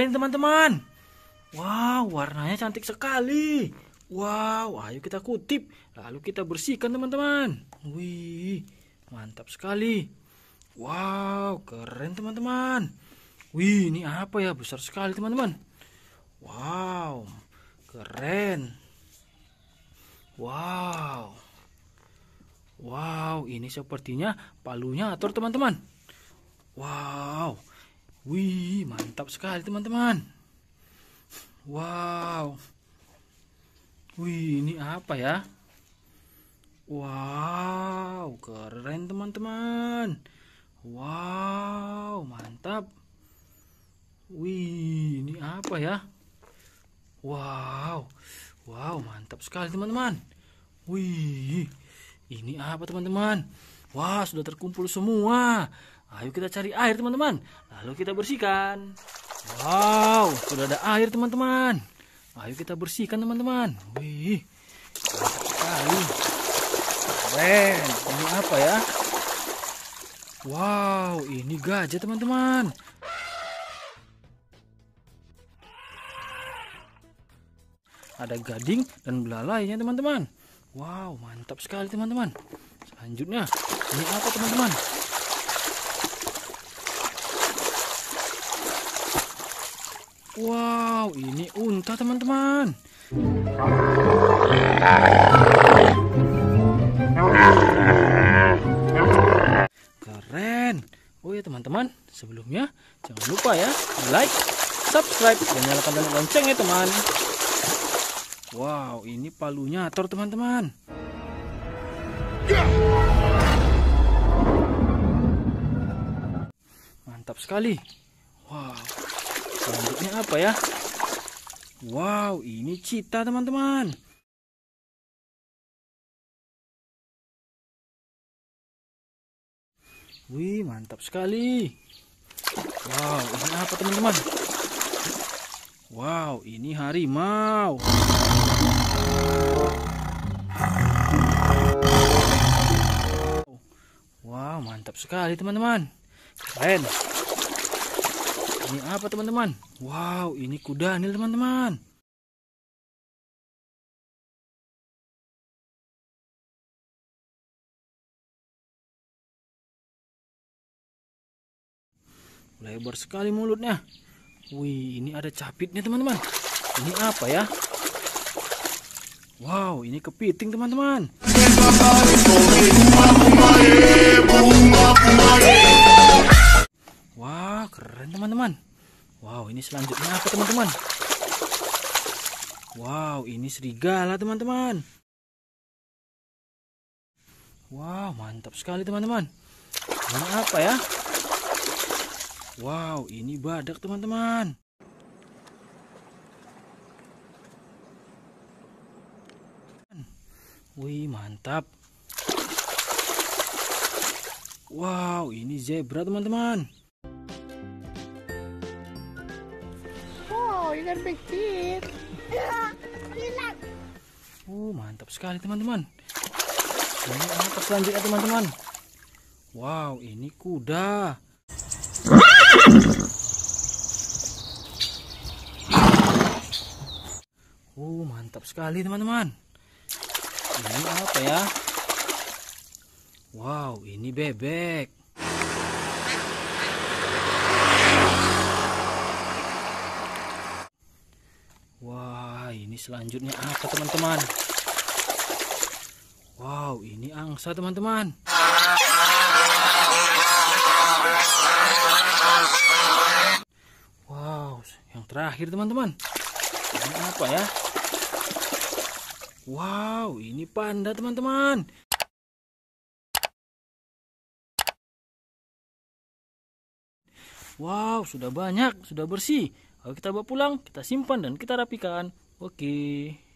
ini teman-teman? Wow, warnanya cantik sekali. Wow, ayo kita kutip. Lalu kita bersihkan teman-teman. Wih, mantap sekali. Wow, keren teman-teman. Wih, ini apa ya? Besar sekali teman-teman. Wow, keren. Wow. Wow, ini sepertinya palunya atur teman-teman. Wow, Wih, mantap sekali teman-teman. Wow. Wih, ini apa ya? Wow, keren teman-teman. Wow, mantap. Wih, ini apa ya? Wow. Wow, mantap sekali teman-teman. Wih, ini apa teman-teman? Wah, sudah terkumpul semua. Ayo kita cari air teman-teman. Lalu kita bersihkan. Wow, sudah ada air teman-teman. Ayo kita bersihkan teman-teman. Wih, sekali. Keren. Ini apa ya? Wow, ini gajah teman-teman. Ada gading dan belalainya teman-teman. Wow, mantap sekali teman-teman. Selanjutnya, ini apa teman-teman? Wow, ini unta teman-teman. Keren. Oh ya teman-teman, sebelumnya jangan lupa ya like, subscribe, dan nyalakan loncengnya teman. Wow, ini palunya ator teman-teman. Mantap sekali. Wow selanjutnya apa ya wow ini cita teman-teman wih mantap sekali wow ini apa teman-teman wow ini harimau Wow, mantap sekali teman-teman. Keren. Ini apa teman-teman? Wow, ini kuda nih teman-teman. Lebar sekali mulutnya. Wih, ini ada capitnya teman-teman. Ini apa ya? Wow, ini kepiting teman-teman. ini selanjutnya apa teman-teman? Wow, ini serigala teman-teman. Wow, mantap sekali teman-teman. Ini apa ya? Wow, ini badak teman-teman. Wih, mantap. Wow, ini zebra teman-teman. we pikir. big ya, Uh, mantap sekali teman-teman. Ini apa selanjutnya teman-teman? Wow, ini kuda. Uh, mantap sekali teman-teman. Ini apa ya? Wow, ini bebek. selanjutnya apa teman-teman wow ini angsa teman-teman wow yang terakhir teman-teman ini apa ya wow ini panda teman-teman Wow, sudah banyak, sudah bersih. Kalau kita bawa pulang, kita simpan dan kita rapikan. Oke. Okay.